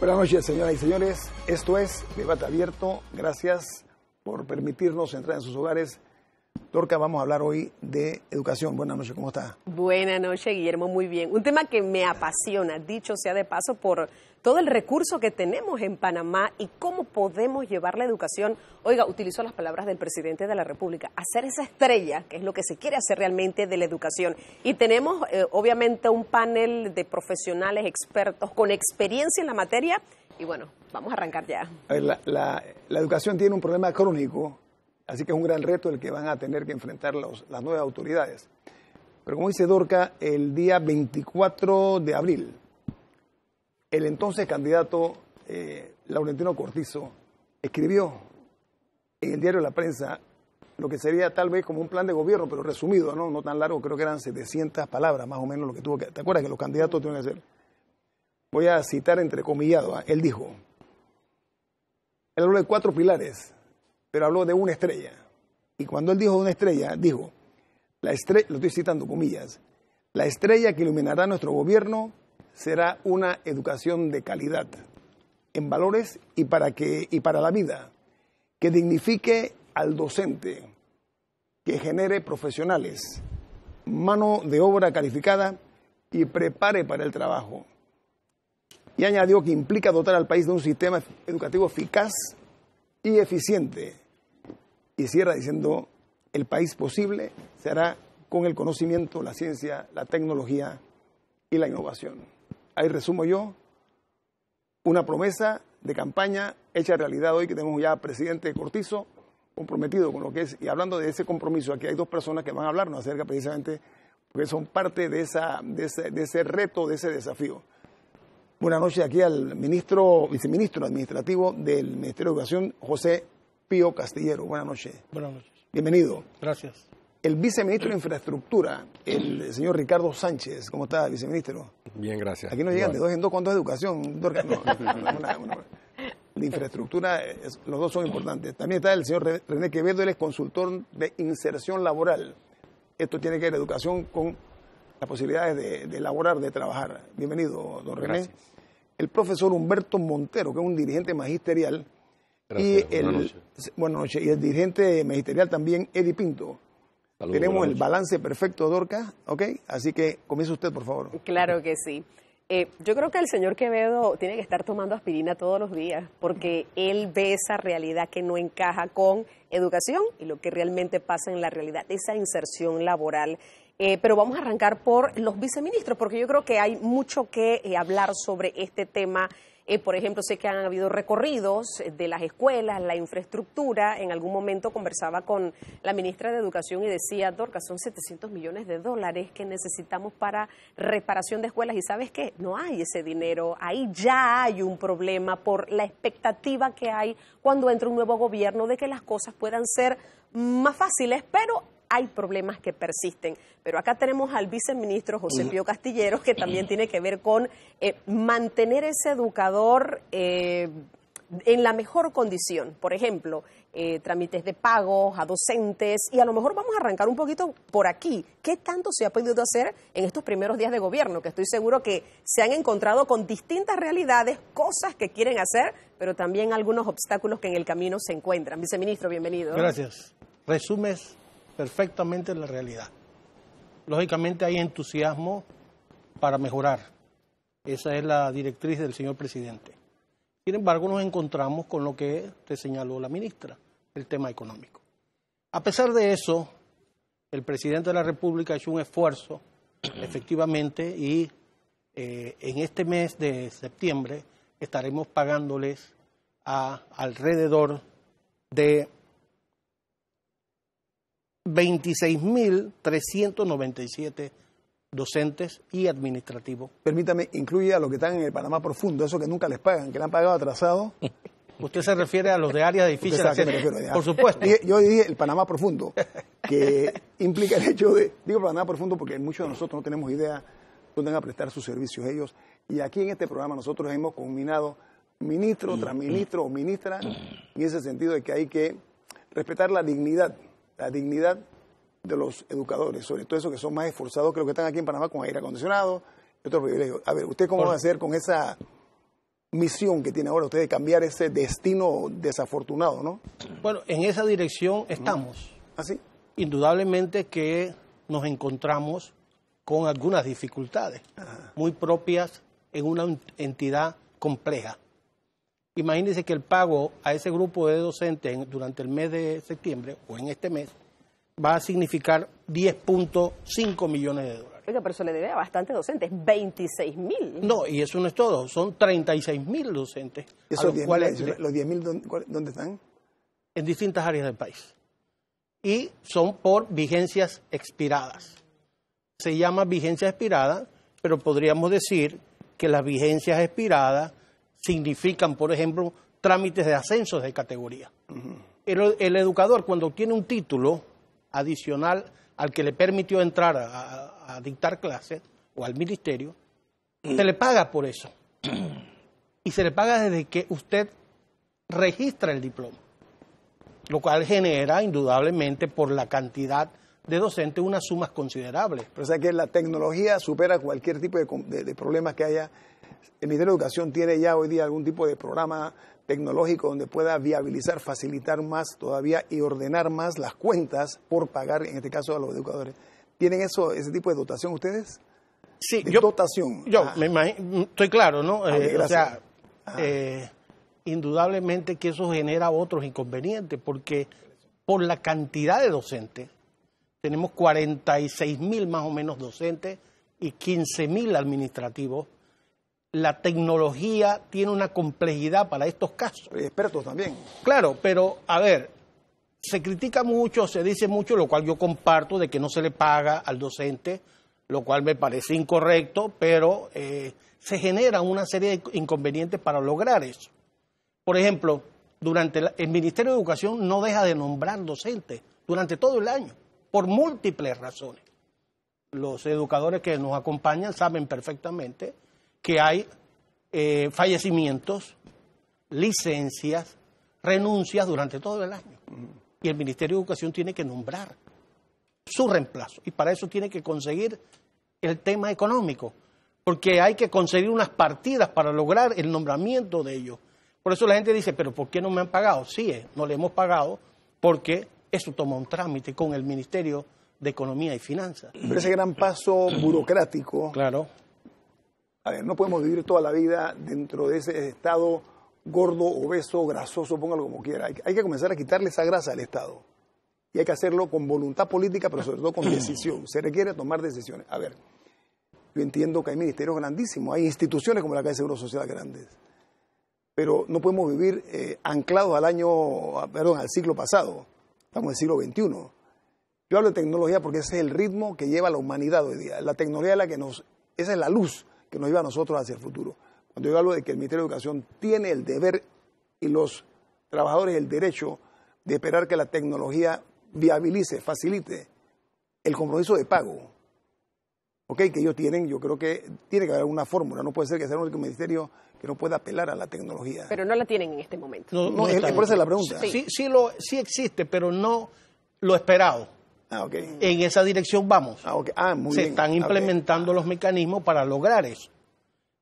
Buenas noches, señoras y señores. Esto es Debate Abierto. Gracias por permitirnos entrar en sus hogares. torca vamos a hablar hoy de educación. Buenas noches, ¿cómo está? Buenas noches, Guillermo, muy bien. Un tema que me apasiona, dicho sea de paso, por todo el recurso que tenemos en Panamá y cómo podemos llevar la educación, oiga, utilizo las palabras del presidente de la República, hacer esa estrella, que es lo que se quiere hacer realmente de la educación. Y tenemos, eh, obviamente, un panel de profesionales expertos con experiencia en la materia. Y bueno, vamos a arrancar ya. Eh, la, educación tiene un problema crónico, así que es un gran reto el que van a tener que enfrentar las nuevas autoridades. Pero como dice Dorca, el día 24 de abril el entonces candidato eh, Laurentino Cortizo escribió en el diario La Prensa lo que sería tal vez como un plan de gobierno, pero resumido, ¿no? No tan largo, creo que eran 700 palabras más o menos lo que tuvo que... ¿Te acuerdas que los candidatos tienen que hacer? Voy a citar entre comillas. ¿ah? Él dijo, él habló de cuatro pilares, pero habló de una estrella. Y cuando él dijo de una estrella, dijo, la lo estoy citando comillas, la estrella que iluminará nuestro gobierno será una educación de calidad, en valores y para, que, y para la vida, que dignifique al docente, que genere profesionales, mano de obra calificada y prepare para el trabajo. Y añadió que implica dotar al país de un sistema educativo eficaz y eficiente. Y cierra diciendo, el país posible será con el conocimiento, la ciencia, la tecnología y la innovación ahí resumo yo, una promesa de campaña hecha realidad hoy que tenemos ya presidente Cortizo comprometido con lo que es, y hablando de ese compromiso, aquí hay dos personas que van a hablarnos acerca precisamente, porque son parte de, esa, ese, de ese reto, de ese desafío. Buenas noches aquí al ministro, viceministro administrativo del Ministerio de Educación, José Pío Castillero. Buenas noches. Buenas noches. Bienvenido. Gracias. El viceministro de Infraestructura, el señor Ricardo Sánchez, ¿cómo está, viceministro? Bien, gracias. Aquí nos llegan de dos en dos, ¿cuánto es educación? de infraestructura, los dos son importantes. También está el señor René Quevedo, él es consultor de inserción laboral. Esto tiene que ver educación con las posibilidades de, laborar, elaborar, de trabajar. Bienvenido, don René. El profesor Humberto Montero, que es un dirigente magisterial. y el, buenas noches. Y el dirigente magisterial también, Eddie Pinto. Tenemos el balance perfecto, Dorca, ¿ok? Así que comience usted, por favor. Claro que sí. Eh, yo creo que el señor Quevedo tiene que estar tomando aspirina todos los días porque él ve esa realidad que no encaja con educación y lo que realmente pasa en la realidad, esa inserción laboral. Eh, pero vamos a arrancar por los viceministros porque yo creo que hay mucho que eh, hablar sobre este tema eh, por ejemplo, sé que han habido recorridos de las escuelas, la infraestructura. En algún momento conversaba con la ministra de Educación y decía, Dorca, son 700 millones de dólares que necesitamos para reparación de escuelas. Y sabes qué, no hay ese dinero. Ahí ya hay un problema por la expectativa que hay cuando entra un nuevo gobierno de que las cosas puedan ser más fáciles, pero hay problemas que persisten. Pero acá tenemos al viceministro José Pío Castillero, que también tiene que ver con eh, mantener ese educador eh, en la mejor condición. Por ejemplo, eh, trámites de pagos a docentes y a lo mejor vamos a arrancar un poquito por aquí. ¿Qué tanto se ha podido hacer en estos primeros días de gobierno? Que estoy seguro que se han encontrado con distintas realidades, cosas que quieren hacer, pero también algunos obstáculos que en el camino se encuentran. Viceministro, bienvenido. Gracias. Resumes perfectamente la realidad. Lógicamente hay entusiasmo para mejorar. Esa es la directriz del señor presidente. Sin embargo, nos encontramos con lo que te señaló la ministra, el tema económico. A pesar de eso, el presidente de la República ha hecho un esfuerzo, efectivamente, y eh, en este mes de septiembre estaremos pagándoles a alrededor de 26.397 docentes y administrativos. Permítame, incluye a los que están en el Panamá profundo, eso que nunca les pagan, que le han pagado atrasado. Usted se refiere a los de áreas difíciles. de por supuesto. Yo dije el Panamá profundo, que implica el hecho de, digo Panamá profundo porque muchos de nosotros no tenemos idea dónde van a prestar sus servicios ellos. Y aquí en este programa nosotros hemos combinado ministro tras ministro o ministra en ese sentido de que hay que respetar la dignidad la dignidad de los educadores, sobre todo esos que son más esforzados que los que están aquí en Panamá con aire acondicionado otros A ver, ¿usted cómo va a hacer con esa misión que tiene ahora usted de cambiar ese destino desafortunado, no? Bueno, en esa dirección estamos. ¿Así? ¿Ah, Indudablemente que nos encontramos con algunas dificultades muy propias en una entidad compleja. Imagínense que el pago a ese grupo de docentes durante el mes de septiembre o en este mes va a significar 10.5 millones de dólares. Oiga, pero se le debe a bastantes docentes, 26 mil. No, y eso no es todo, son 36 mil docentes. los, los 10 mil dónde están? En distintas áreas del país. Y son por vigencias expiradas. Se llama vigencia expirada, pero podríamos decir que las vigencias expiradas significan, por ejemplo, trámites de ascensos de categoría. el, educador, cuando tiene un título adicional al que le permitió entrar a, dictar clases o al ministerio, se le paga por eso. Y se le paga desde que usted registra el diploma, lo cual genera, indudablemente, por la cantidad de docentes, unas sumas considerables. Pero o que la tecnología supera cualquier tipo de problemas que haya el Ministerio de Educación tiene ya hoy día algún tipo de programa tecnológico donde pueda viabilizar, facilitar más todavía y ordenar más las cuentas por pagar, en este caso a los educadores. ¿Tienen eso, ese tipo de dotación ustedes? Sí, yo, dotación. Yo me mm, estoy claro, ¿no? Ah, eh, o sea, eh, indudablemente que eso genera otros inconvenientes porque por la cantidad de docentes, tenemos 46 mil más o menos docentes y 15 mil administrativos la tecnología tiene una complejidad para estos casos. Expertos también. Claro, pero a ver, se critica mucho, se dice mucho, lo cual yo comparto, de que no se le paga al docente, lo cual me parece incorrecto, pero eh, se generan una serie de inconvenientes para lograr eso. Por ejemplo, durante el Ministerio de Educación no deja de nombrar docentes durante todo el año, por múltiples razones. Los educadores que nos acompañan saben perfectamente que hay eh, fallecimientos, licencias, renuncias durante todo el año. Y el Ministerio de Educación tiene que nombrar su reemplazo. Y para eso tiene que conseguir el tema económico, porque hay que conseguir unas partidas para lograr el nombramiento de ellos. Por eso la gente dice, pero ¿por qué no me han pagado? Sí, eh, no le hemos pagado porque eso toma un trámite con el Ministerio de Economía y Finanzas. Pero ese gran paso burocrático claro. A ver, no podemos vivir toda la vida dentro de ese estado gordo, obeso, grasoso, póngalo como quiera. Hay, que comenzar a quitarle esa grasa al Estado. Y hay que hacerlo con voluntad política, pero sobre todo con mm. decisión. Se requiere tomar decisiones. A ver, yo entiendo que hay ministerios grandísimos, hay instituciones como la que de Seguro Social grandes, pero no podemos vivir eh, anclados al año, perdón, al siglo pasado. Estamos en el siglo XXI. Yo hablo de tecnología porque ese es el ritmo que lleva la humanidad hoy día. La tecnología es la que nos, esa es la luz que nos lleva a nosotros hacia el futuro. Cuando yo hablo de que el Ministerio de Educación tiene el deber y los trabajadores el derecho de esperar que la tecnología viabilice, facilite el compromiso de pago. ¿Ok? Que ellos tienen, yo creo que tiene que haber una fórmula. No puede ser que sea el único ministerio que no pueda apelar a la tecnología. Pero no la tienen en este momento. No, es, por eso la pregunta. sí, lo, sí existe, pero no lo esperado. Ah, en esa dirección vamos. Ah, ah, se están implementando los mecanismos para lograr eso.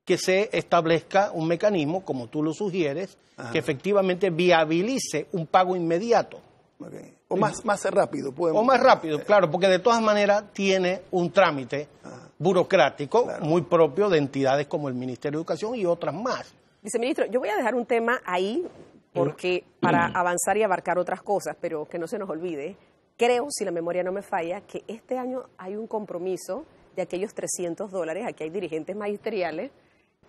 Que se establezca un mecanismo, como tú lo sugieres, que efectivamente viabilice un pago inmediato. O más, más rápido. Podemos... O más rápido, eh. claro, porque de todas maneras tiene un trámite burocrático muy propio de entidades como el Ministerio de Educación y otras más. Viceministro, yo voy a dejar un tema ahí porque para avanzar y abarcar otras cosas, pero que no se nos olvide, Creo, si la memoria no me falla, que este año hay un compromiso de aquellos 300 dólares, aquí hay dirigentes magisteriales,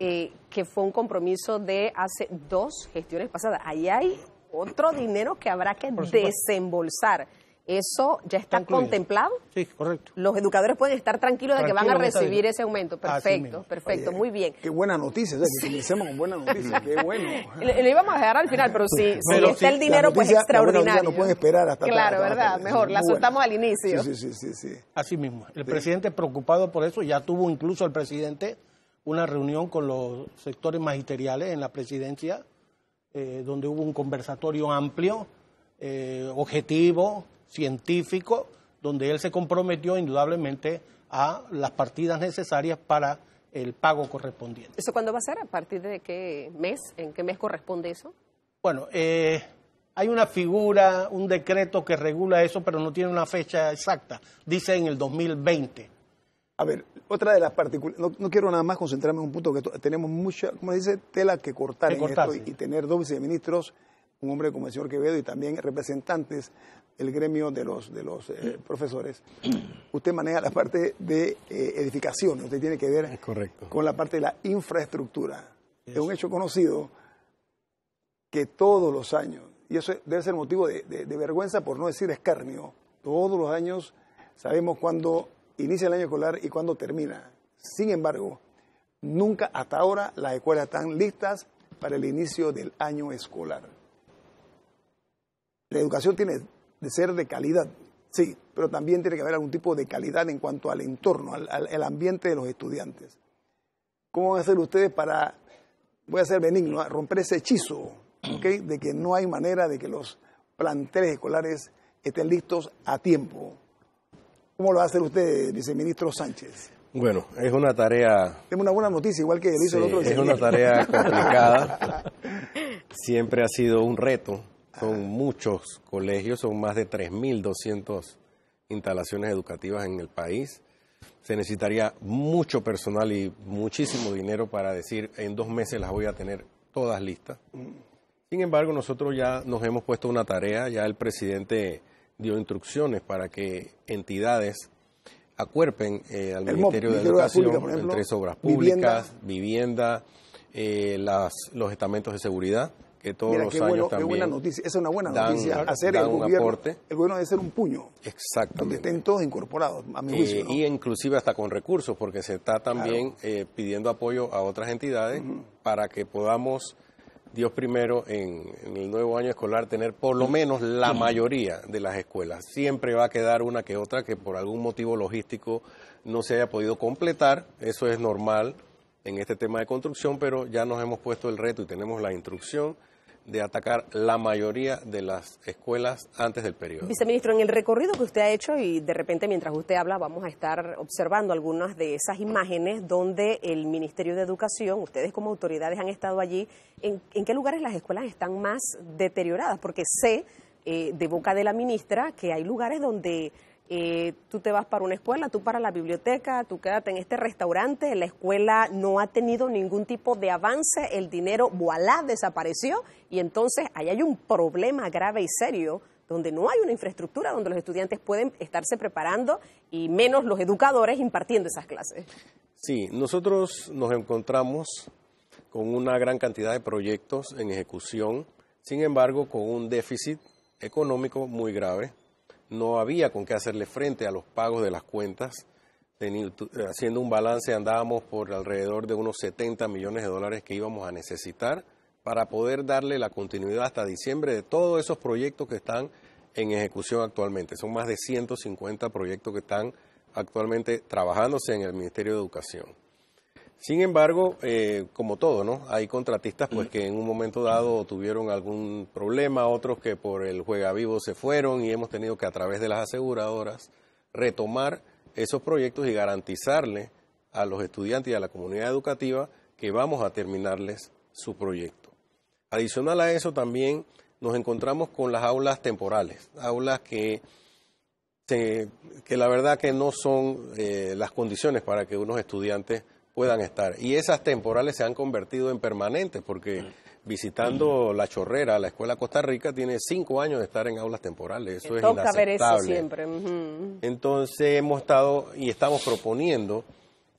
eh, que fue un compromiso de hace dos gestiones pasadas. Ahí hay otro dinero que habrá que desembolsar. ¿Eso ya está, contemplado? Sí, correcto. Los educadores pueden estar tranquilos de que van a recibir ese aumento. Ah, perfecto, perfecto, muy bien. Qué buena noticia, o que comencemos con buena noticia, qué bueno. Le, íbamos a dejar al final, pero si, está el dinero, pues es extraordinario. no pueden esperar hasta Claro, ¿verdad? Mejor, la soltamos al inicio. Sí, sí, sí, sí, Así mismo, el presidente preocupado por eso, ya tuvo incluso el presidente una reunión con los sectores magisteriales en la presidencia, eh, donde hubo un conversatorio amplio, eh, objetivo, científico, donde él se comprometió indudablemente a las partidas necesarias para el pago correspondiente. ¿Eso cuándo va a ser? ¿A partir de qué mes? ¿En qué mes corresponde eso? Bueno, eh, hay una figura, un decreto que regula eso, pero no tiene una fecha exacta. Dice en el 2020. A ver, otra de las particularidades, no, quiero nada más concentrarme en un punto que tenemos mucha, como dice, tela que cortar, en y, tener dos viceministros un hombre como el señor Quevedo y también representantes del gremio de los, de los eh, profesores, usted maneja la parte de edificaciones, eh, edificación, usted tiene que ver con la parte de la infraestructura. Es un hecho conocido que todos los años, y eso debe ser motivo de, de vergüenza por no decir escarnio, todos los años sabemos cuándo inicia el año escolar y cuándo termina. Sin embargo, nunca hasta ahora las escuelas están listas para el inicio del año escolar. La educación tiene de ser de calidad, sí, pero también tiene que haber algún tipo de calidad en cuanto al entorno, al, ambiente de los estudiantes. ¿Cómo van a hacer ustedes para, voy a ser benigno, ¿ah? romper ese hechizo ¿okay? de que no hay manera de que los planteles escolares estén listos a tiempo? ¿Cómo lo va a hacer usted, viceministro Sánchez? Bueno, es una tarea... Es una buena noticia, igual que lo hizo el otro. Es una tarea complicada. Siempre ha sido un reto son muchos colegios, son más de 3.200 instalaciones educativas en el país. Se necesitaría mucho personal y muchísimo dinero para decir en dos meses las voy a tener todas listas. Sin embargo, nosotros ya nos hemos puesto una tarea, ya el presidente dio instrucciones para que entidades acuerpen eh, al Ministerio, de Educación de entre obras públicas, vivienda, eh, los estamentos de seguridad que todos los años bueno, noticia, es una buena noticia. Hacer el gobierno, el gobierno debe ser un puño. exacto Donde estén todos incorporados, eh, Y inclusive hasta con recursos, porque se está también eh, pidiendo apoyo a otras entidades para que podamos, Dios primero, en, el nuevo año escolar tener por lo menos la mayoría de las escuelas. Siempre va a quedar una que otra que por algún motivo logístico no se haya podido completar, eso es normal en este tema de construcción, pero ya nos hemos puesto el reto y tenemos la instrucción de atacar la mayoría de las escuelas antes del periodo. Viceministro, en el recorrido que usted ha hecho y de repente mientras usted habla vamos a estar observando algunas de esas imágenes donde el Ministerio de Educación, ustedes como autoridades han estado allí, ¿en, qué lugares las escuelas están más deterioradas? Porque sé eh, de boca de la ministra que hay lugares donde eh, tú te vas para una escuela, tú para la biblioteca, tú quédate en este restaurante, la escuela no ha tenido ningún tipo de avance, el dinero, voilà, desapareció y entonces ahí hay un problema grave y serio donde no hay una infraestructura donde los estudiantes pueden estarse preparando y menos los educadores impartiendo esas clases. Sí, nosotros nos encontramos con una gran cantidad de proyectos en ejecución, sin embargo, con un déficit económico muy grave no había con qué hacerle frente a los pagos de las cuentas. Eh, haciendo un balance andábamos por alrededor de unos 70 millones de dólares que íbamos a necesitar para poder darle la continuidad hasta diciembre de todos esos proyectos que están en ejecución actualmente. Son más de 150 proyectos que están actualmente trabajándose en el Ministerio de Educación. Sin embargo, eh, como todo, ¿no? Hay contratistas pues que en un momento dado tuvieron algún problema, otros que por el juega vivo se fueron y hemos tenido que a través de las aseguradoras retomar esos proyectos y garantizarle a los estudiantes y a la comunidad educativa que vamos a terminarles su proyecto. Adicional a eso también nos encontramos con las aulas temporales, aulas que que la verdad que no son eh, las condiciones para que unos estudiantes puedan estar. Y esas temporales se han convertido en permanentes porque mm. visitando La Chorrera, la Escuela Costa Rica, tiene cinco años de estar en aulas temporales. Eso es inaceptable. eso siempre. Entonces hemos estado y estamos proponiendo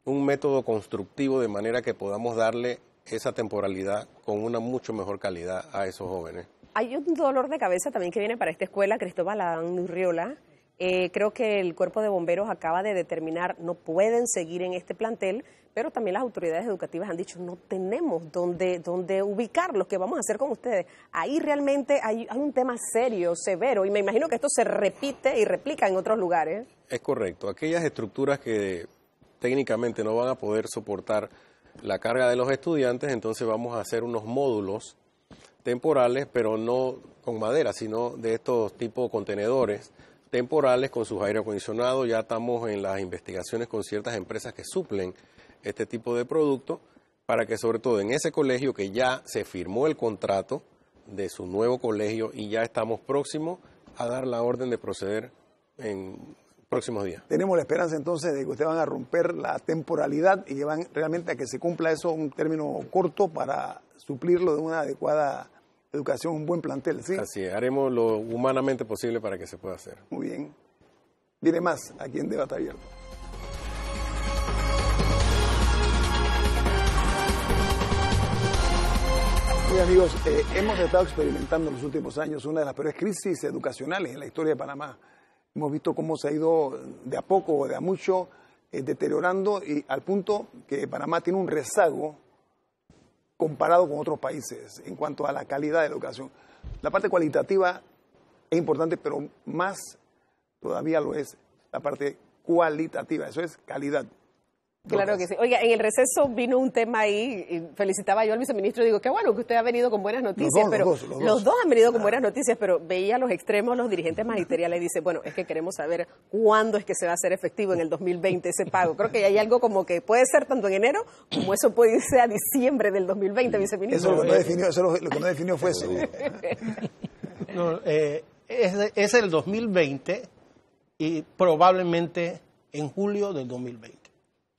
un método constructivo de manera que podamos darle esa temporalidad con una mucho mejor calidad a esos jóvenes. Hay un dolor de cabeza también que viene para esta escuela, Cristóbal Adán Urriola. Eh, creo que el cuerpo de bomberos acaba de determinar no pueden seguir en este plantel pero también las autoridades educativas han dicho no tenemos dónde, dónde ubicarlos, que vamos a hacer con ustedes? Ahí realmente hay, un tema serio, severo, y me imagino que esto se repite y replica en otros lugares. Es correcto, aquellas estructuras que técnicamente no van a poder soportar la carga de los estudiantes, entonces vamos a hacer unos módulos temporales, pero no con madera, sino de estos tipos de contenedores temporales con sus aire acondicionado. Ya estamos en las investigaciones con ciertas empresas que suplen este tipo de producto para que sobre todo en ese colegio que ya se firmó el contrato de su nuevo colegio y ya estamos próximos a dar la orden de proceder en próximos días. Tenemos la esperanza entonces de que ustedes van a romper la temporalidad y van realmente a que se cumpla eso un término corto para suplirlo de una adecuada educación, un buen plantel, ¿sí? Así es, haremos lo humanamente posible para que se pueda hacer. Muy bien. dile más aquí en Debate Abierto. amigos, eh, hemos estado experimentando en los últimos años una de las peores crisis educacionales en la historia de Panamá. Hemos visto cómo se ha ido de a poco o de a mucho eh, deteriorando y al punto que Panamá tiene un rezago comparado con otros países en cuanto a la calidad de educación. La parte cualitativa es importante, pero más todavía lo es la parte cualitativa, eso es calidad. Claro que sí. Oiga, en el receso vino un tema ahí, y felicitaba yo al viceministro, digo, qué bueno que usted ha venido con buenas noticias, pero los dos, han venido con buenas noticias, pero veía los extremos, los dirigentes magisteriales y dice, bueno, es que queremos saber cuándo es que se va a hacer efectivo en el 2020 ese pago. Creo que hay algo como que puede ser tanto en enero como eso puede irse a diciembre del 2020, viceministro. Eso lo que no definió, eso lo que no definió fue eso. Eh, es, es el 2020 y probablemente en julio del 2020.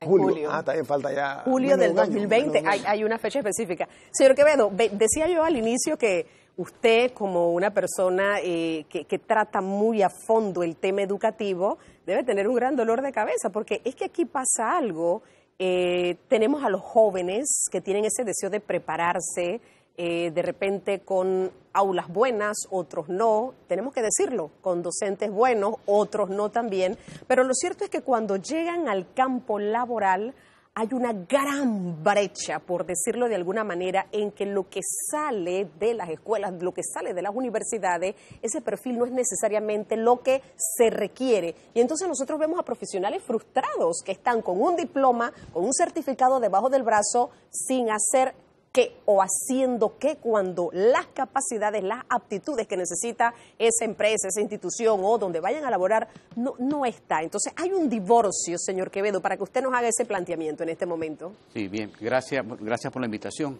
Julio. Ah, también falta ya. Julio del 2020, hay, hay, una fecha específica. Señor Quevedo, decía yo al inicio que usted, como una persona eh, que, trata muy a fondo el tema educativo, debe tener un gran dolor de cabeza, porque es que aquí pasa algo. Eh, tenemos a los jóvenes que tienen ese deseo de prepararse, eh, de repente con aulas buenas, otros no, tenemos que decirlo, con docentes buenos, otros no también, pero lo cierto es que cuando llegan al campo laboral hay una gran brecha, por decirlo de alguna manera, en que lo que sale de las escuelas, lo que sale de las universidades, ese perfil no es necesariamente lo que se requiere. Y entonces nosotros vemos a profesionales frustrados que están con un diploma, con un certificado debajo del brazo, sin hacer qué o haciendo qué cuando las capacidades, las aptitudes que necesita esa empresa, esa institución o donde vayan a laborar no, no está. Entonces hay un divorcio, señor Quevedo, para que usted nos haga ese planteamiento en este momento. Sí, bien, gracias, gracias por la invitación.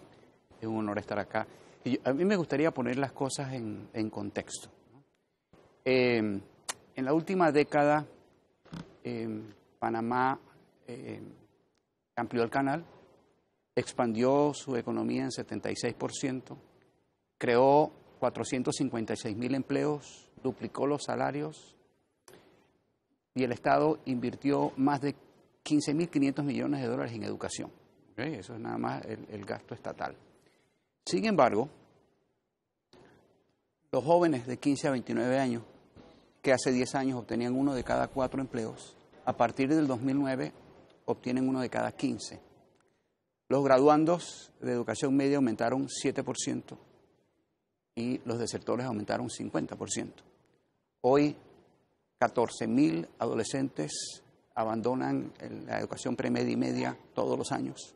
Es un honor estar acá. Y a mí me gustaría poner las cosas en, contexto. Em, en la última década, em, Panamá em, amplió el canal expandió su economía en 76%, creó 456 mil empleos, duplicó los salarios y el Estado invirtió más de 15.500 millones de dólares en educación. Eso es nada más el, gasto estatal. Sin embargo, los jóvenes de 15 a 29 años, que hace 10 años obtenían uno de cada cuatro empleos, a partir del 2009 obtienen uno de cada 15 los graduandos de educación media aumentaron 7% y los desertores aumentaron 50%. Hoy, 14.000 adolescentes abandonan la educación premedia y media todos los años.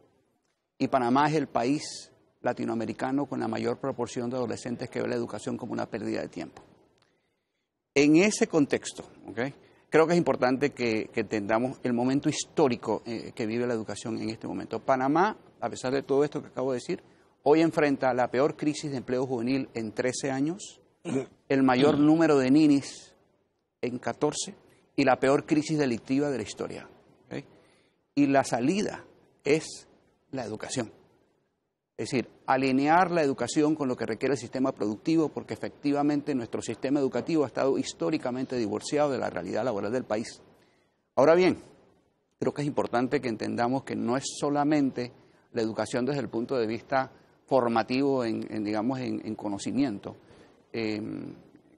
Y Panamá es el país latinoamericano con la mayor proporción de adolescentes que ve la educación como una pérdida de tiempo. En ese contexto, ¿ok?, creo que es importante que, entendamos el momento histórico eh, que vive la educación en este momento. Panamá, a pesar de todo esto que acabo de decir, hoy enfrenta la peor crisis de empleo juvenil en 13 años, el mayor número de ninis en 14 y la peor crisis delictiva de la historia. Y la salida es la educación. Es decir, alinear la educación con lo que requiere el sistema productivo, porque efectivamente nuestro sistema educativo ha estado históricamente divorciado de la realidad laboral del país. Ahora bien, creo que es importante que entendamos que no es solamente la educación desde el punto de vista formativo, en, digamos, en, conocimiento. Eh,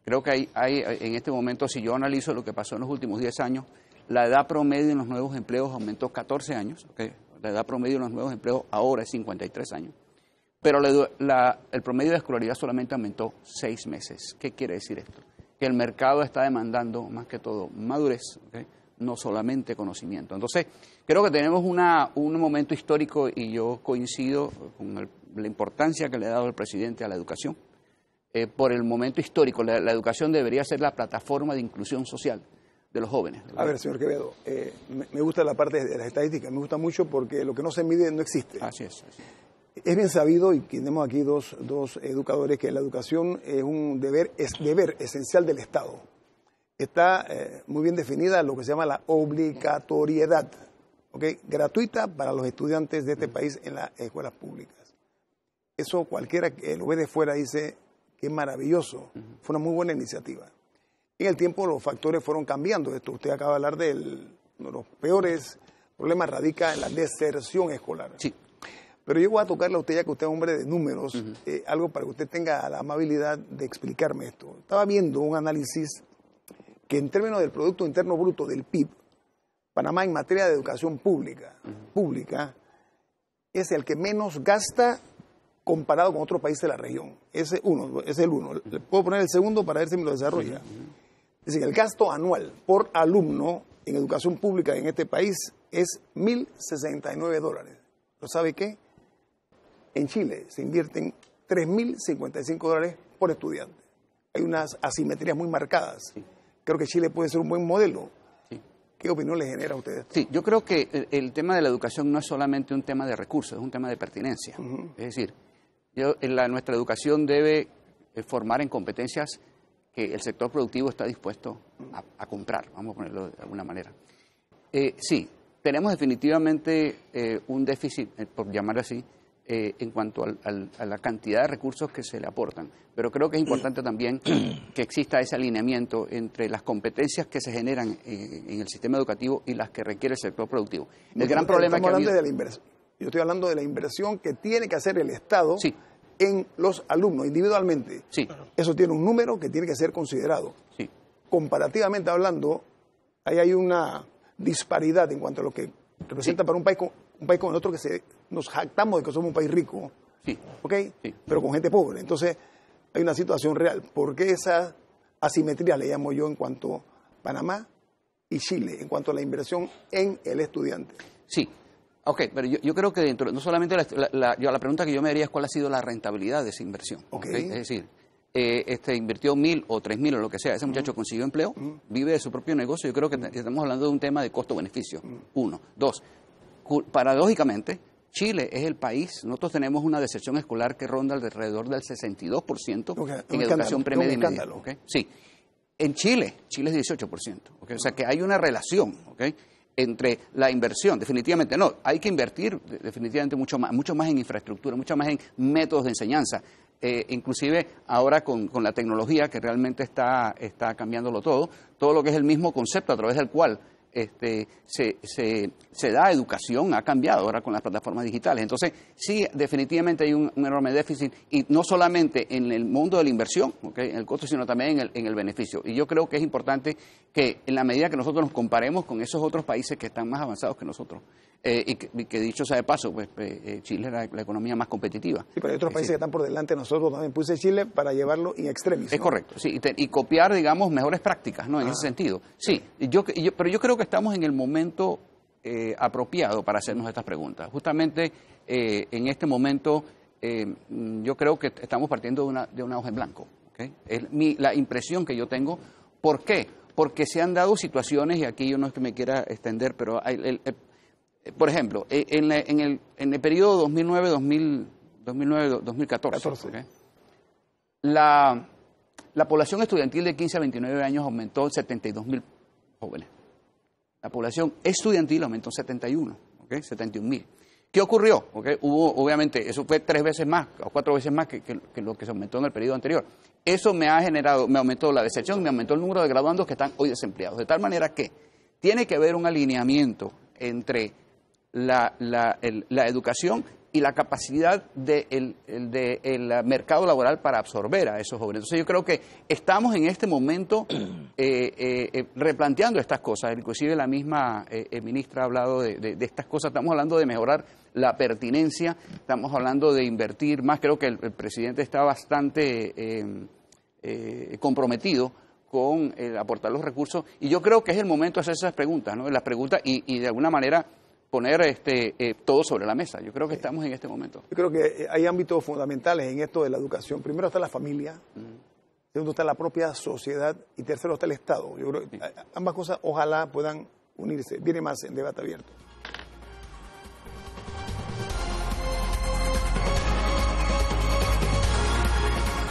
creo que hay, en este momento, si yo analizo lo que pasó en los últimos 10 años, la edad promedio en los nuevos empleos aumentó 14 años, la edad promedio en los nuevos empleos ahora es 53 años pero el promedio de escolaridad solamente aumentó seis meses. ¿Qué quiere decir esto? Que el mercado está demandando más que todo madurez, no solamente conocimiento. Entonces, creo que tenemos un momento histórico y yo coincido con la importancia que le ha dado el presidente a la educación. Eh, por el momento histórico, la, educación debería ser la plataforma de inclusión social de los jóvenes. A ver, señor Quevedo, eh, me, me, gusta la parte de las estadísticas, me gusta mucho porque lo que no se mide no existe. Así es. Así es. Es bien sabido, y tenemos aquí dos, dos, educadores, que la educación es un deber, es deber esencial del Estado. Está eh, muy bien definida lo que se llama la obligatoriedad, gratuita para los estudiantes de este país en las escuelas públicas. Eso cualquiera que lo ve de fuera dice que es maravilloso, fue una muy buena iniciativa. En el tiempo los factores fueron cambiando. Esto usted acaba de hablar de uno de los peores problemas radica en la deserción escolar. Sí. Pero yo voy a tocarle a usted, ya que usted es hombre de números, eh, algo para que usted tenga la amabilidad de explicarme esto. Estaba viendo un análisis que en términos del Producto Interno Bruto del PIB, Panamá en materia de educación pública, pública es el que menos gasta comparado con otros países de la región. Ese uno, es el uno. Le puedo poner el segundo para ver si me lo desarrolla. Es decir, el gasto anual por alumno en educación pública en este país es 1.069 dólares. ¿Lo sabe qué? En Chile se invierten 3.055 dólares por estudiante. Hay unas asimetrías muy marcadas. Creo que Chile puede ser un buen modelo. ¿Qué opinión le genera a ustedes? Sí, yo creo que el, tema de la educación no es solamente un tema de recursos, es un tema de pertinencia. Es decir, yo, la, nuestra educación debe eh, formar en competencias que el sector productivo está dispuesto a, comprar, vamos a ponerlo de alguna manera. Eh, sí, tenemos definitivamente eh, un déficit, por llamarlo así, eh, en cuanto a la cantidad de recursos que se le aportan. Pero creo que es importante también que exista ese alineamiento entre las competencias que se generan eh, en el sistema educativo y las que requiere el sector productivo. El gran problema que la inversión. Yo estoy hablando de la inversión que tiene que hacer el Estado en los alumnos individualmente. Eso tiene un número que tiene que ser considerado. Comparativamente hablando, ahí hay una disparidad en cuanto a lo que representa para un país con, un país con el otro que se nos jactamos de que somos un país rico. Sí. ¿Ok? Pero con gente pobre. Entonces, hay una situación real. ¿Por qué esa asimetría le llamo yo en cuanto a Panamá y Chile, en cuanto a la inversión en el estudiante? Sí. Ok, pero yo, creo que dentro, no solamente la, la, yo, la, pregunta que yo me haría es cuál ha sido la rentabilidad de esa inversión. Es decir, eh, este, invirtió mil o tres mil o lo que sea, ese muchacho consiguió empleo, vive de su propio negocio, yo creo que estamos hablando de un tema de costo-beneficio, uno. Dos, paradójicamente, Chile es el país, nosotros tenemos una deserción escolar que ronda alrededor del 62% en educación premedia y media. Sí. En Chile, Chile es 18%. Okay? O sea que hay una relación entre la inversión, definitivamente no, hay que invertir definitivamente mucho más, mucho más en infraestructura, mucho más en métodos de enseñanza. Eh, inclusive ahora con, la tecnología que realmente está, está cambiándolo todo, todo lo que es el mismo concepto a través del cual este, se, da educación, ha cambiado ahora con las plataformas digitales. Entonces, sí, definitivamente hay un, enorme déficit, y no solamente en el mundo de la inversión, en el costo, sino también en el, en el, beneficio. Y yo creo que es importante que en la medida que nosotros nos comparemos con esos otros países que están más avanzados que nosotros, eh, y, que, dicho sea de paso, pues eh, eh, Chile era la, economía más competitiva. Sí, pero hay otros países que están por delante de nosotros, también puse Chile para llevarlo in extremis. Es correcto, sí, y, copiar, digamos, mejores prácticas, ¿no? En ese ah. sentido. Sí, yo, pero yo creo que estamos en el momento apropiado para hacernos estas preguntas. Justamente en este momento yo creo que estamos partiendo de una, hoja en blanco. Es la impresión que yo tengo, ¿por qué? Porque se han dado situaciones, y aquí yo no es que me quiera extender, pero hay el por ejemplo, eh, en, el, periodo 2009-2014, la, población estudiantil de 15 a 29 años aumentó 72 mil jóvenes. La población estudiantil aumentó 71, 71 mil. ¿Qué ocurrió? Hubo, obviamente, eso fue tres veces más o cuatro veces más que, lo que se aumentó en el periodo anterior. Eso me ha generado, me aumentó la decepción, me aumentó el número de graduandos que están hoy desempleados. De tal manera que tiene que haber un alineamiento entre la, la, la educación y la capacidad del mercado laboral para absorber a esos jóvenes. Entonces yo creo que estamos en este momento eh, eh, eh, replanteando estas cosas. Inclusive la misma ministra ha hablado de, estas cosas. Estamos hablando de mejorar la pertinencia, estamos hablando de invertir más. Creo que el, presidente está bastante em, comprometido con aportar los recursos y yo creo que es el momento de hacer esas preguntas, ¿no? Las preguntas y de alguna manera poner este, eh, todo sobre la mesa. Yo creo que estamos en este momento. Yo creo que eh, hay ámbitos fundamentales en esto de la educación. Primero está la familia, segundo está la propia sociedad y tercero está el Estado. Yo creo que eh, ambas cosas ojalá puedan unirse. Viene más en debate abierto.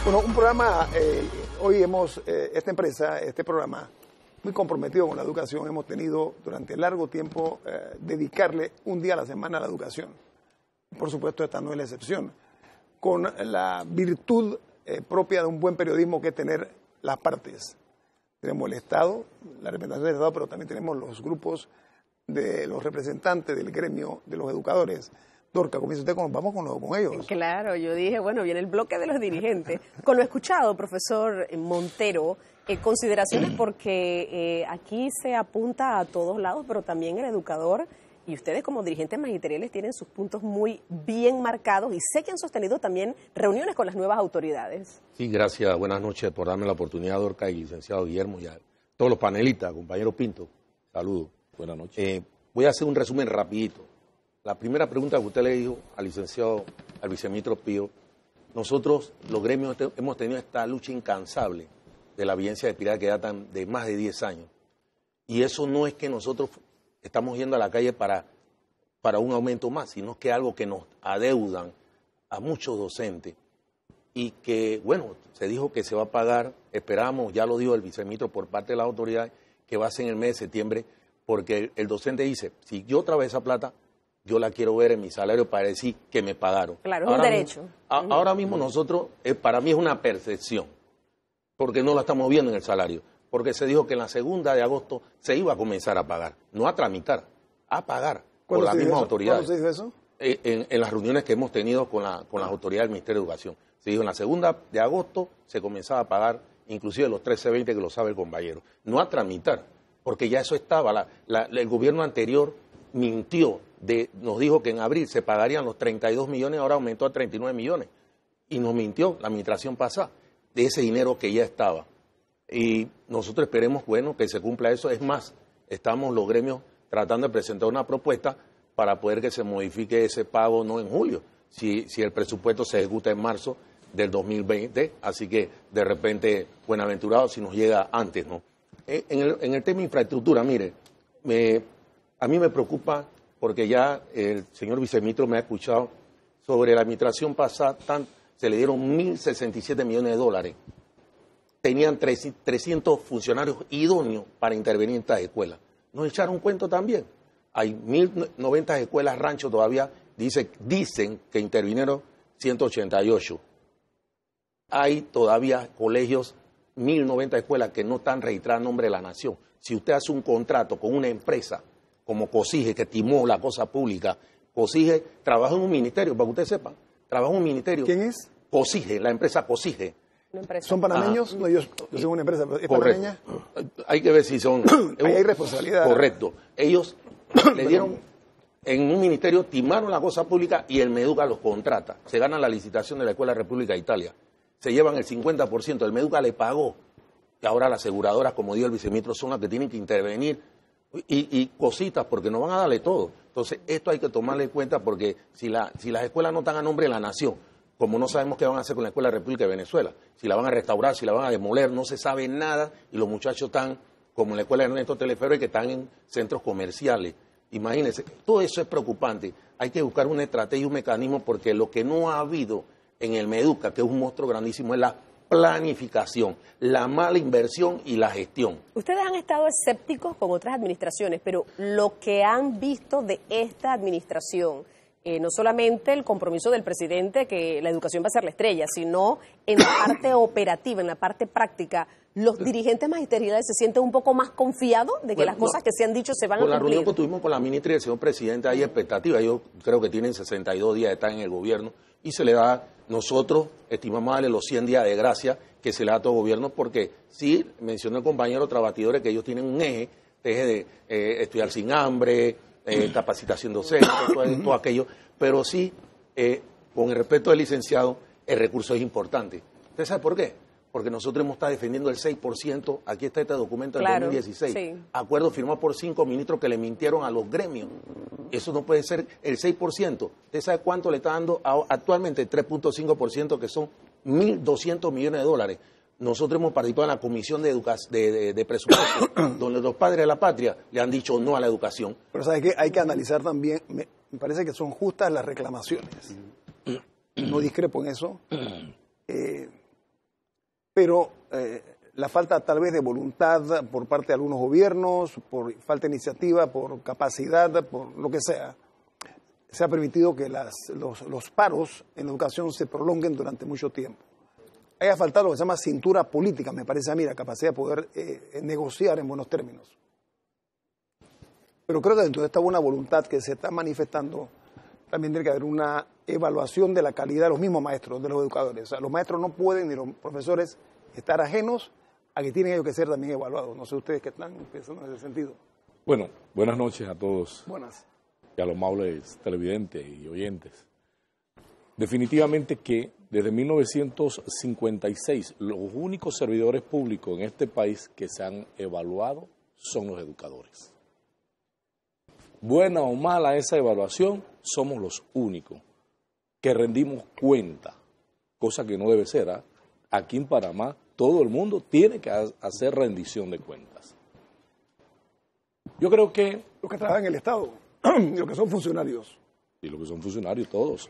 Bueno, un programa, hoy hemos, esta empresa, este programa, muy comprometido con la educación. Hemos tenido durante largo tiempo eh, dedicarle un día a la semana a la educación. Por supuesto, esta no es la excepción. Con la virtud eh, propia de un buen periodismo que es tener las partes. Tenemos el Estado, la representación del Estado, pero también tenemos los grupos de los representantes del gremio de los educadores. Dorca, comienza usted con, vamos con, con ellos. Claro, yo dije, bueno, viene el bloque de los dirigentes. con lo escuchado, profesor Montero, eh, consideraciones porque eh, aquí se apunta a todos lados, pero también el educador y ustedes como dirigentes magisteriales tienen sus puntos muy bien marcados y sé que han sostenido también reuniones con las nuevas autoridades. Sí, gracias. Buenas noches por darme la oportunidad, Dorca, y licenciado Guillermo, y a todos los panelistas, compañeros Pinto. Saludos. Buenas noches. Eh, voy a hacer un resumen rapidito. La primera pregunta que usted le dijo al licenciado, al viceministro Pío, nosotros los gremios hemos tenido esta lucha incansable de la vivencia de Pilar que datan de más de 10 años. Y eso no es que nosotros estamos yendo a la calle para, para un aumento más, sino que algo que nos adeudan a muchos docentes y que, bueno, se dijo que se va a pagar, esperamos, ya lo dijo el viceministro por parte de las autoridades, que va a ser en el mes de septiembre, porque el, docente dice, si yo vez esa plata, yo la quiero ver en mi salario para decir que me pagaron. Claro, es un derecho. ahora mismo nosotros, eh, para mí es una percepción porque no la estamos viendo en el salario, porque se dijo que en la segunda de agosto se iba a comenzar a pagar, no a tramitar, a pagar con las mismas autoridades. ¿Cuándo se eso? Eh, en, las reuniones que hemos tenido con, las autoridades del Ministerio de Educación. Se dijo en la segunda de agosto se comenzaba a pagar inclusive los 13.20 que lo sabe el compañero, no a tramitar, porque ya eso estaba, el gobierno anterior mintió, de, nos dijo que en abril se pagarían los 32 millones, ahora aumentó a 39 millones, y nos mintió la administración pasada de ese dinero que ya estaba. Y nosotros esperemos, bueno, que se cumpla eso. Es más, estamos los gremios tratando de presentar una propuesta para poder que se modifique ese pago no en julio, si, si el presupuesto se ejecuta en marzo del 2020. Así que, de repente, buenaventurado si nos llega antes, ¿no? Eh, en el, en el tema infraestructura, mire, me, a mí me preocupa porque ya el señor viceministro me ha escuchado sobre la administración pasada, tanto se le dieron 1.067 millones de dólares. Tenían 300 funcionarios idóneos para intervenir en estas escuelas. Nos echaron cuento también. Hay 1.090 escuelas rancho todavía, dice, dicen que intervinieron 188. Hay todavía colegios, 1.090 escuelas que no están registradas en nombre de la nación. Si usted hace un contrato con una empresa como COSIGE, que timó la cosa pública, COSIGE trabaja en un ministerio, para que usted sepa Trabajo un ministerio. ¿Quién es? Cosige, la empresa Posige. ¿Son panameños? Ah. no, yo, soy una empresa. ¿Es panameña? Hay que ver si son. hay responsabilidad. Correcto. Ellos le dieron. En un ministerio timaron la cosa pública y el Meduca los contrata. Se gana la licitación de la Escuela República de Italia. Se llevan el 50%. El Meduca le pagó. Y ahora las aseguradoras, como dijo el viceministro, son las que tienen que intervenir y cositas porque no van a darle todo. Entonces, esto hay que tomarle en cuenta porque si, la, si las escuelas no están a nombre de la nación, como no sabemos qué van a hacer con la Escuela de República de Venezuela, si la van a restaurar, si la van a demoler, no se sabe nada y los muchachos están como en la Escuela de Ernesto Telefero que están en centros comerciales. Imagínense, todo eso es preocupante. Hay que buscar una estrategia, un mecanismo, porque lo que no ha habido en el Meduca, que es un monstruo grandísimo, es la planificación, la mala inversión y la gestión. Ustedes han estado escépticos con otras administraciones, pero lo que han visto de esta administración, eh, no solamente el compromiso del presidente que la educación va a ser la estrella, sino en la parte operativa, en la parte práctica, los dirigentes magisteriales se sienten un poco más confiados de que las cosas que se han dicho se van a cumplir. Con la reunión que tuvimos con la ministra y el señor presidente hay expectativas. Yo creo que tienen 62 días de estar en el gobierno y se le da, nosotros estimamos darle los 100 días de gracia que se le da a todo gobierno, porque sí, mencionó el compañero Trabatidores que ellos tienen un eje, eje de eh, estudiar sin hambre, eh, capacitación docente, todo, aquello, pero sí, eh, con el respeto del licenciado, el recurso es importante. ¿Usted sabe por qué? porque nosotros hemos estado defendiendo el 6%, aquí está este documento del 2016, acuerdo firmado por cinco ministros que le mintieron a los gremios. Eso no puede ser el 6%. ¿Usted sabe cuánto le está dando actualmente 3.5%, que son 1.200 millones de dólares? Nosotros hemos participado en la Comisión de, Presupuestos, de, Presupuesto, donde los padres de la patria le han dicho no a la educación. Pero ¿sabes qué? Hay que analizar también, me, parece que son justas las reclamaciones. Mm. No discrepo en eso. Eh, pero eh, la falta tal vez de voluntad por parte de algunos gobiernos, por falta de iniciativa, por capacidad, por lo que sea, se ha permitido que los, paros en educación se prolonguen durante mucho tiempo. Haya faltado lo que se llama cintura política, me parece a mí, la capacidad de poder eh, negociar en buenos términos. Pero creo que dentro de esta buena voluntad que se está manifestando, también tiene que haber una evaluación de la calidad de los mismos maestros, de los educadores. O sea, los maestros no pueden, ni los profesores, estar ajenos a que tienen ellos que ser también evaluados. No sé ustedes qué están pensando en ese sentido. Bueno, buenas noches a todos. Buenas. Y a los amables televidentes y oyentes. Definitivamente que desde 1956 los únicos servidores públicos en este país que se han evaluado son los educadores. Buena o mala esa evaluación, somos los únicos que rendimos cuenta, cosa que no debe ser. ¿ah? Aquí en Panamá todo el mundo tiene que hacer rendición de cuentas. Yo creo que... Los que trabajan en el Estado, los que son funcionarios. Y los que son funcionarios, todos.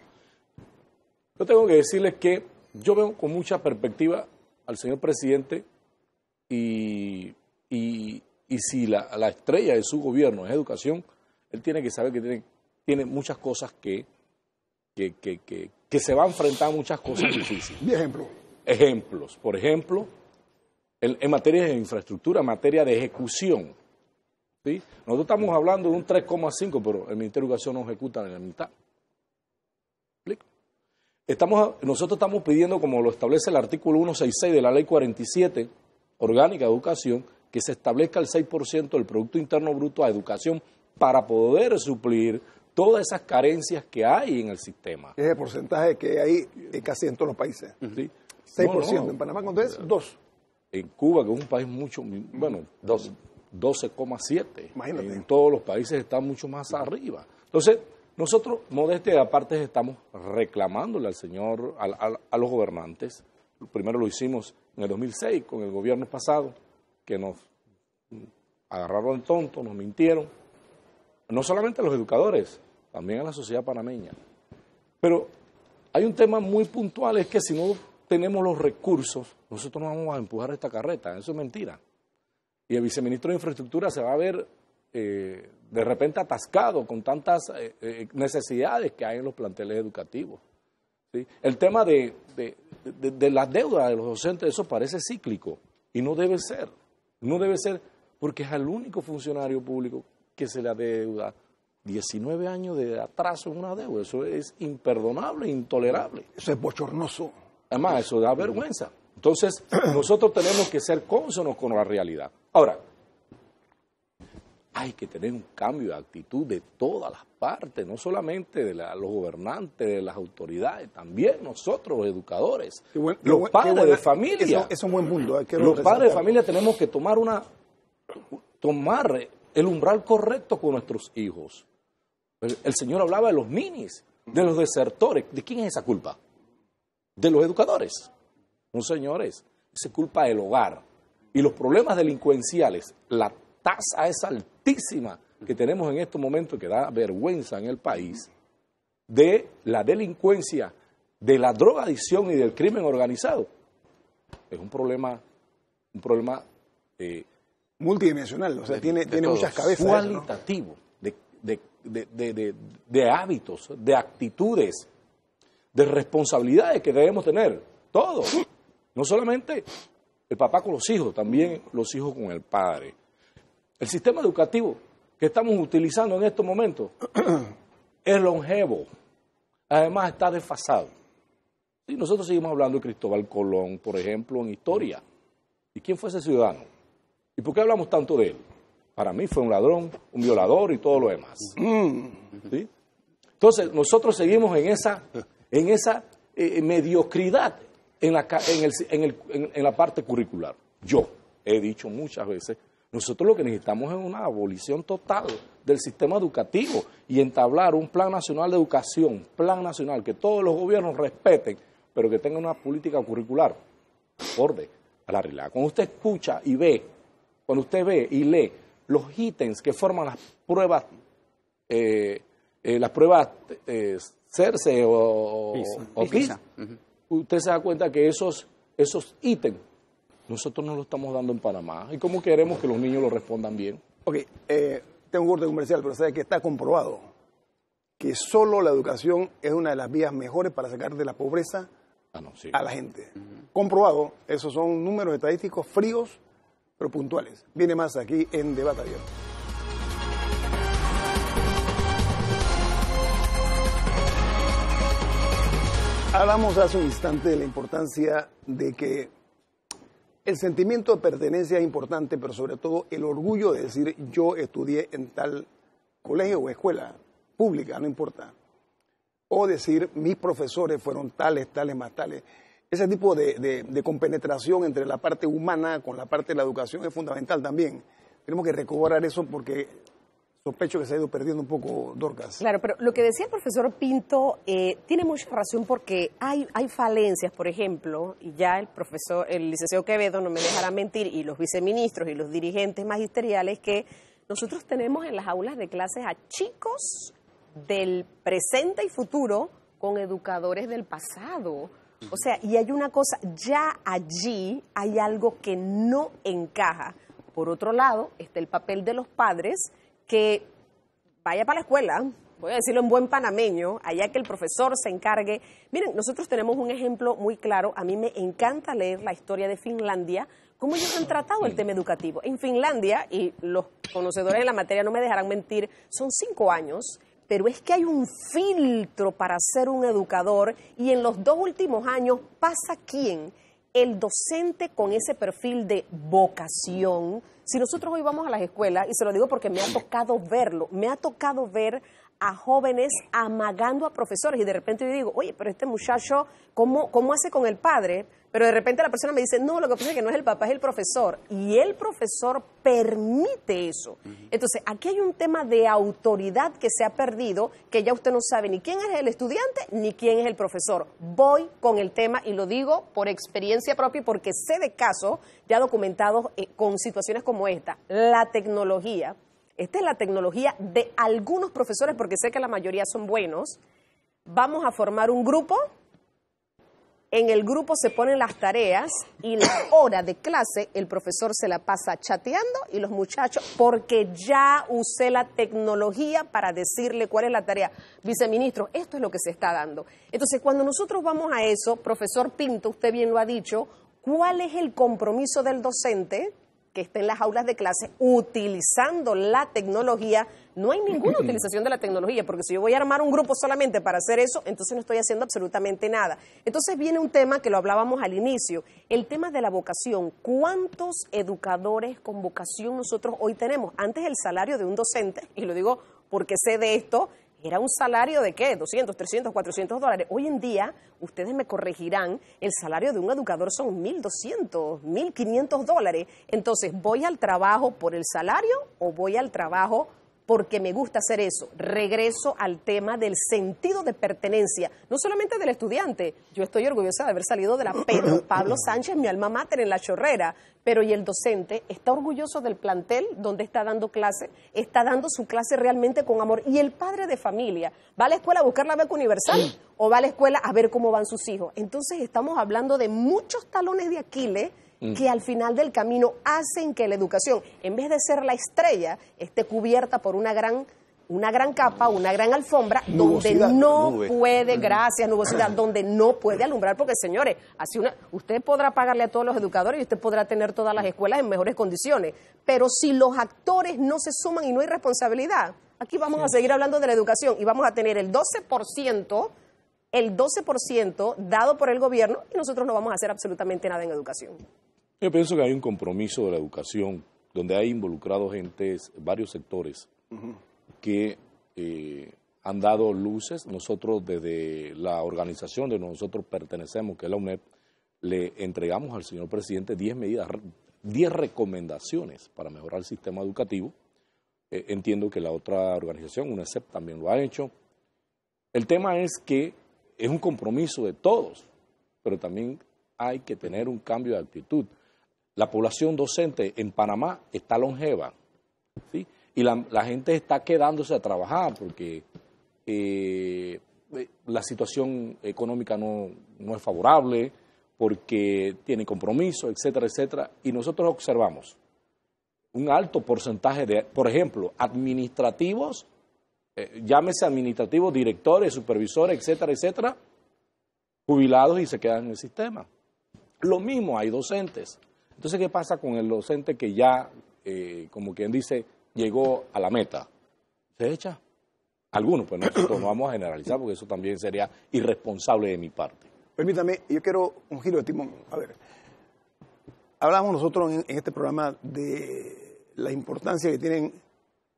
Yo tengo que decirles que yo veo con mucha perspectiva al señor presidente y, y, si la, la, estrella de su gobierno es educación, él tiene que saber que tiene, tiene muchas cosas que que, se va a enfrentar a muchas cosas difíciles. ejemplo? Ejemplos. Por ejemplo, en, materia de infraestructura, en materia de ejecución. Nosotros estamos hablando de un 3,5, pero el Ministerio de Educación no ejecuta en la mitad. Estamos, nosotros estamos pidiendo, como lo establece el artículo 166 de la Ley 47, Orgánica de Educación, que se establezca el 6% del Producto Interno Bruto a educación para poder suplir todas esas carencias que hay en el sistema. Es el porcentaje que hay casi en todos los países. ¿Sí? 6%. En Panamá, cuando es? 2. En Cuba, que es un país mucho, bueno, 12,7. Imagínate. En todos los países está mucho más arriba. Entonces, nosotros, modestia aparte, estamos reclamándole al señor, a, a, los gobernantes. Primero lo hicimos en el 2006 con el gobierno pasado, que nos agarraron tonto, nos mintieron. No solamente a los educadores, también a la sociedad panameña. Pero hay un tema muy puntual, es que si no tenemos los recursos, nosotros no vamos a empujar esta carreta, eso es mentira. Y el viceministro de Infraestructura se va a ver eh, de repente atascado con tantas eh, eh, necesidades que hay en los planteles educativos. El tema de, de, de, las deudas de los docentes, eso parece cíclico y no debe ser. No debe ser porque es el único funcionario público que se le adeuda 19 años de atraso en una deuda, eso es imperdonable, intolerable. Eso es bochornoso. Además, eso da vergüenza. Entonces, nosotros tenemos que ser cónsonos con la realidad. Ahora, hay que tener un cambio de actitud de todas las partes, no solamente de los gobernantes, de las autoridades, también nosotros, los educadores, los padres de familia. es un buen mundo. que Los padres de familia tenemos que tomar, una, tomar el umbral correcto con nuestros hijos. El, Señor hablaba de los minis, de los desertores. ¿De quién es esa culpa? De los educadores. Un señores, es culpa del hogar. Y los problemas delincuenciales, la tasa es altísima que tenemos en estos momentos, que da vergüenza en el país, de la delincuencia, de la drogadicción y del crimen organizado. Es un problema, un problema eh, multidimensional, o sea, tiene, muchas cabezas. Cualitativo, de, de de, hábitos, de actitudes, de responsabilidades que debemos tener, todos. No solamente el papá con los hijos, también los hijos con el padre. El sistema educativo que estamos utilizando en estos momentos es longevo, además está desfasado. Y nosotros seguimos hablando de Cristóbal Colón, por ejemplo, en historia. ¿Y quién fue ese ciudadano? ¿Y por qué hablamos tanto de él? Para mí fue un ladrón, un violador y todo lo demás. Mm. Entonces, nosotros seguimos en esa, en esa eh, eh, mediocridad en la, en la parte curricular. Yo he dicho muchas veces, nosotros lo que necesitamos es una abolición total del sistema educativo y entablar un plan nacional de educación, plan nacional que todos los gobiernos respeten, pero que tenga una política curricular acorde a la realidad. Cuando usted escucha y ve, cuando usted ve y lee los ítems que forman las pruebas, eh, eh, las pruebas eh, CERCE o, PISA. usted se da cuenta que esos, esos ítems nosotros no los estamos dando en Panamá. ¿Y cómo queremos que los niños lo respondan bien? Ok, tengo un corte comercial, pero sabe que está comprobado que solo la educación es una de las vías mejores para sacar de la pobreza ah, a la gente. Comprobado, esos son números estadísticos fríos pero puntuales. Viene más aquí en Debate Abierto. Hablamos hace un instante de la importancia de que el sentimiento de pertenencia es importante, pero sobre todo el orgullo de decir yo estudié en tal colegio o escuela pública, no importa. O decir mis profesores fueron tales, tales, más tales ese tipo de, compenetración entre la parte humana con la parte de la educación es fundamental también. Tenemos que recobrar eso porque sospecho que se ha ido perdiendo un poco Dorcas. Claro, pero lo que decía el profesor Pinto eh, tiene mucha razón porque hay, hay falencias, por ejemplo, y ya el profesor, el licenciado Quevedo no me dejará mentir, y los viceministros y los dirigentes magisteriales que nosotros tenemos en las aulas de clases a chicos del presente y futuro con educadores del pasado o sea, y hay una cosa, ya allí hay algo que no encaja. Por otro lado, está el papel de los padres que vaya para la escuela, voy a decirlo en buen panameño, allá que el profesor se encargue. Miren, nosotros tenemos un ejemplo muy claro. A mí me encanta leer la historia de Finlandia, cómo ellos han tratado el tema educativo. En Finlandia, y los conocedores de la materia no me dejarán mentir, son cinco años pero es que hay un filtro para ser un educador y en los dos últimos años pasa quién? El docente con ese perfil de vocación. Si nosotros hoy vamos a las escuelas, y se lo digo porque me ha tocado verlo, me ha tocado ver a jóvenes amagando a profesores y de repente yo digo, oye, pero este muchacho, ¿cómo, cómo hace con el padre? Pero de repente la persona me dice, no, lo que pasa es que no es el papá, es el profesor. Y el profesor permite eso. Entonces, aquí hay un tema de autoridad que se ha perdido, que ya usted no sabe ni quién es el estudiante ni quién es el profesor. Voy con el tema y lo digo por experiencia propia porque sé de casos ya documentados eh, con situaciones como esta. La tecnología, esta es la tecnología de algunos profesores, porque sé que la mayoría son buenos. Vamos a formar un grupo en el grupo se ponen las tareas y la hora de clase el profesor se la pasa chateando y los muchachos, porque ya usé la tecnología para decirle cuál es la tarea. Viceministro, esto es lo que se está dando. Entonces, cuando nosotros vamos a eso, profesor Pinto, usted bien lo ha dicho, ¿cuál es el compromiso del docente que esté en las aulas de clase utilizando la tecnología no hay ninguna utilización de la tecnología, porque si yo voy a armar un grupo solamente para hacer eso, entonces no estoy haciendo absolutamente nada. Entonces viene un tema que lo hablábamos al inicio, el tema de la vocación. ¿Cuántos educadores con vocación nosotros hoy tenemos? Antes el salario de un docente, y lo digo porque sé de esto, era un salario de qué, 200, 300, 400 dólares. Hoy en día, ustedes me corregirán, el salario de un educador son 1.200, 1.500 dólares. Entonces, ¿voy al trabajo por el salario o voy al trabajo porque me gusta hacer eso. Regreso al tema del sentido de pertenencia, no solamente del estudiante. Yo estoy orgullosa de haber salido de la Pedro Pablo Sánchez, mi alma mater en la chorrera, pero y el docente está orgulloso del plantel donde está dando clase, está dando su clase realmente con amor. Y el padre de familia va a la escuela a buscar la beca universal o va a la escuela a ver cómo van sus hijos. Entonces estamos hablando de muchos talones de Aquiles Mm. que al final del camino hacen que la educación, en vez de ser la estrella, esté cubierta por una gran una gran capa, una gran alfombra, donde no puede, mm. gracias, nubosidad, donde no puede alumbrar, porque señores, así usted podrá pagarle a todos los educadores y usted podrá tener todas las escuelas en mejores condiciones, pero si los actores no se suman y no hay responsabilidad, aquí vamos a seguir hablando de la educación y vamos a tener el 12% el 12% dado por el gobierno y nosotros no vamos a hacer absolutamente nada en educación. Yo pienso que hay un compromiso de la educación donde hay involucrado gente, varios sectores que eh, han dado luces. Nosotros desde la organización de nosotros pertenecemos, que es la UNED, le entregamos al señor presidente 10 medidas, 10 recomendaciones para mejorar el sistema educativo. Eh, entiendo que la otra organización, UNESEP, también lo ha hecho. El tema es que es un compromiso de todos, pero también hay que tener un cambio de actitud. La población docente en Panamá está longeva, ¿sí? Y la, gente está quedándose a trabajar porque eh, eh, la situación económica no, no es favorable, porque tiene compromiso, etcétera, etcétera. Y nosotros observamos un alto porcentaje de, por ejemplo, administrativos eh, llámese administrativos, directores, supervisores, etcétera, etcétera, jubilados y se quedan en el sistema. Lo mismo, hay docentes. Entonces, ¿qué pasa con el docente que ya, eh, como quien dice, llegó a la meta? Se echa. Algunos, pues nosotros no vamos a generalizar porque eso también sería irresponsable de mi parte. Permítame, yo quiero un giro de timón. A ver, hablamos nosotros en este programa de la importancia que tienen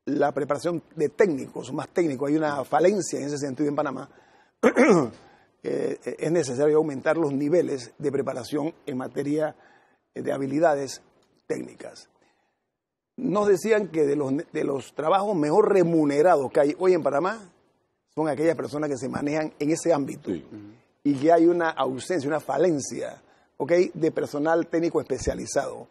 la preparación de técnicos, más técnicos. Hay una falencia en ese sentido en Panamá. Eh, es necesario aumentar los niveles de preparación en materia eh, de habilidades técnicas. Nos decían que de los, trabajos mejor remunerados que hay hoy en Panamá son aquellas personas que se manejan en ese ámbito y que hay una ausencia, una falencia de personal técnico especializado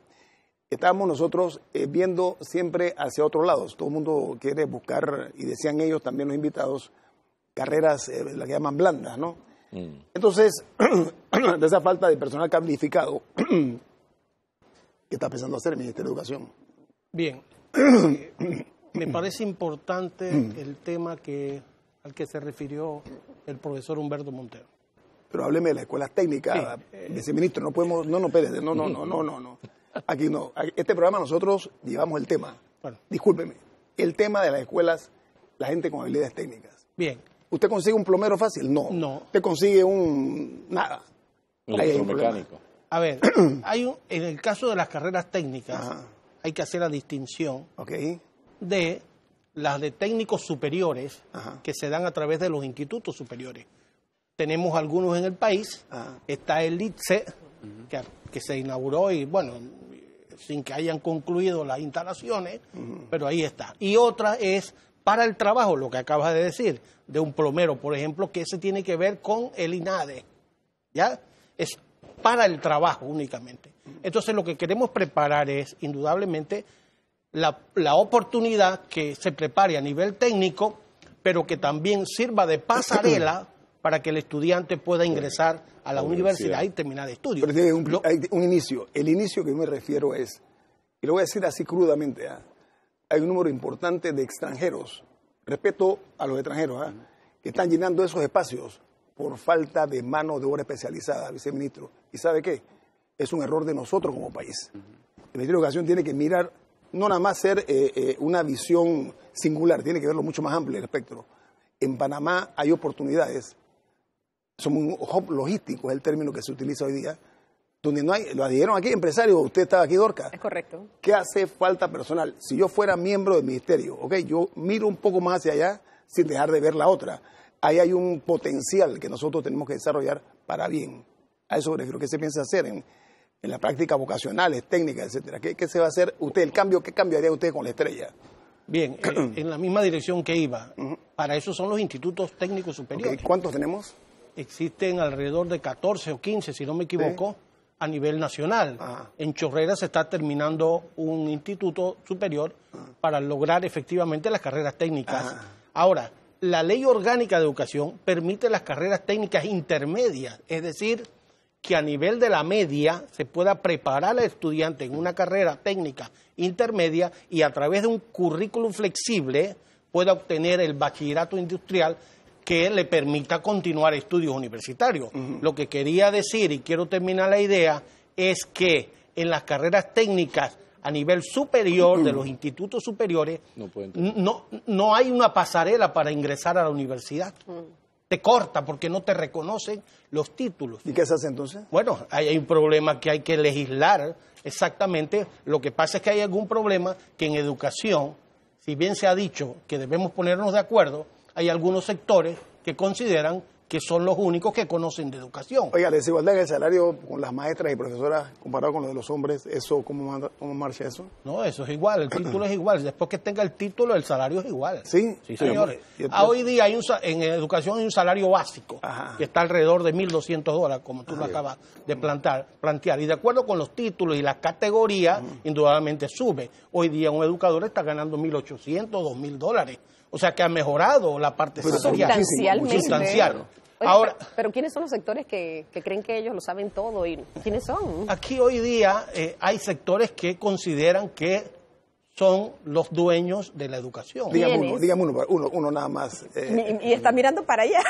estamos nosotros eh, viendo siempre hacia otros lados. Todo el mundo quiere buscar, y decían ellos también los invitados, carreras, eh, las que llaman blandas, ¿no? Mm. Entonces, de esa falta de personal calificado, ¿qué está pensando hacer el Ministerio de Educación? Bien. Me parece importante mm. el tema que, al que se refirió el profesor Humberto Montero pero hábleme de las escuelas técnicas, eh, viceministro, ministro, no podemos, no, no, no, no, no, no, no, no. Aquí no. Este programa nosotros llevamos el tema. Bueno. Discúlpeme. El tema de las escuelas, la gente con habilidades técnicas. Bien. ¿Usted consigue un plomero fácil? No. No. ¿Usted consigue un. nada? Un Electromecánico. A ver, hay en el caso de las carreras técnicas, hay que hacer la distinción okay. de las de técnicos superiores que se dan a través de los institutos superiores. Tenemos algunos en el país, está el ITSE, que, se inauguró y bueno, sin que hayan concluido las instalaciones, pero ahí está. Y otra es para el trabajo, lo que acabas de decir, de un plomero, por ejemplo, que ese tiene que ver con el INADE, ¿ya? Es para el trabajo únicamente. Entonces lo que queremos preparar es, indudablemente, la, oportunidad que se prepare a nivel técnico, pero que también sirva de pasarela para que el estudiante pueda ingresar a la, universidad. y terminar de estudios. Pero tiene un, hay un inicio. El inicio que yo me refiero es, y lo voy a decir así crudamente, ¿ah? hay un número importante de extranjeros, respeto a los extranjeros, ¿ah? que están llenando esos espacios por falta de mano de obra especializada, viceministro. ¿Y sabe qué? Es un error de nosotros como país. El Ministerio de Educación tiene que mirar, no nada más ser eh, eh, una visión singular, tiene que verlo mucho más amplio el espectro. En Panamá hay oportunidades somos un hub logístico, es el término que se utiliza hoy día, donde no hay, lo adhirieron aquí empresario, usted estaba aquí Dorca. Es correcto. ¿Qué hace falta personal? Si yo fuera miembro del ministerio, ok, yo miro un poco más hacia allá sin dejar de ver la otra. Ahí hay un potencial que nosotros tenemos que desarrollar para bien. A eso me refiero, ¿qué se piensa hacer en, en las prácticas vocacionales, técnicas, etcétera? ¿Qué, se va a hacer usted? ¿El cambio? ¿Qué cambiaría usted con la estrella? Bien, eh, en la misma dirección que iba. Para eso son los institutos técnicos superiores. ¿Cuántos tenemos? existen alrededor de 14 o 15, si no me equivoco, a nivel nacional. Ah. En Chorrera se está terminando un instituto superior ah. para lograr efectivamente las carreras técnicas. Ahora, la ley orgánica de educación permite las carreras técnicas intermedias, es decir, que a nivel de la media se pueda preparar al estudiante en una carrera técnica intermedia y a través de un currículum flexible pueda obtener el bachillerato industrial que le permita continuar estudios universitarios. Lo que quería decir, y quiero terminar la idea, es que en las carreras técnicas a nivel superior, de los institutos superiores, no, hay una pasarela para ingresar a la universidad. Te corta porque no te reconocen los títulos. ¿Y qué se hace entonces? Bueno, hay un problema que hay que legislar exactamente. Lo que pasa es que hay algún problema que en educación, si bien se ha dicho que debemos ponernos de acuerdo, hay algunos sectores que consideran que son los únicos que conocen de educación. Oiga, la desigualdad en el salario con las maestras y profesoras comparado con los de los hombres, ¿eso cómo, cómo marcha eso? No, eso es igual, el título es igual. Después que tenga el título, el salario es igual. Sí, sí señores. Ah, hoy día hay un, en educación hay un salario básico que está alrededor de 1.200 dólares, como tú ah, lo acabas de plantar, plantear. Y de acuerdo con los títulos y las categorías, indudablemente sube. Hoy día un educador está ganando 1.800, 2.000 dólares o sea que ha mejorado la parte pero Sustancialmente. Sustancial. pero, ¿quiénes son los sectores que, creen que ellos lo saben todo? y ¿Quiénes son? Aquí hoy día eh, hay sectores que consideran que son los dueños de la educación. Dígame uno, uno, uno, nada más. Eh, y, está eh, mirando para allá.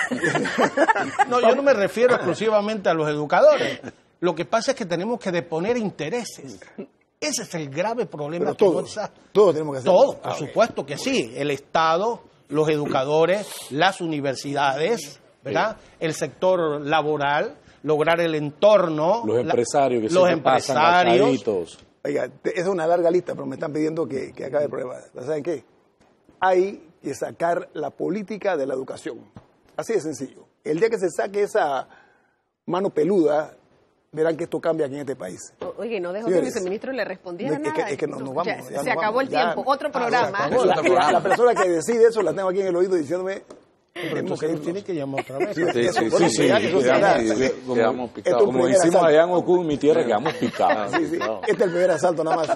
no, yo no me refiero exclusivamente a los educadores. Lo que pasa es que tenemos que deponer intereses. Ese es el grave problema que todos, tenemos que hacer. Todo, por ah, supuesto que sí. El Estado, los educadores, las universidades, ¿verdad? El sector laboral, lograr el entorno. Los empresarios que los empresarios. Oiga, es una larga lista, pero me están pidiendo que, que acabe el problema. ¿Saben qué? Hay que sacar la política de la educación. Así de sencillo. El día que se saque esa mano peluda verán que esto cambia aquí en este país. oye, no dejó que el viceministro le respondiera nada. Es que, nos, vamos. se acabó el tiempo. Otro ah, programa. la, persona que decide eso la tengo aquí en el oído diciéndome... Entonces que tiene que llamar otra vez. Sí, sí, sí. sí, sí como, como decimos allá en Ocu, mi tierra, quedamos picados. Este es el primer asalto, nada más.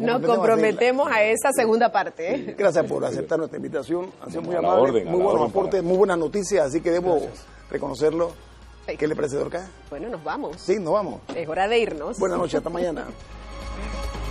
Nos comprometemos, a, esa segunda parte. ¿eh? Gracias por aceptar nuestra invitación. ha sido muy amable, muy buen aporte, muy buena noticia, así que debo reconocerlo. ¿Qué le parece, Dorca? Bueno, nos vamos. Sí, nos vamos. Es hora de irnos. Buenas noches, hasta mañana.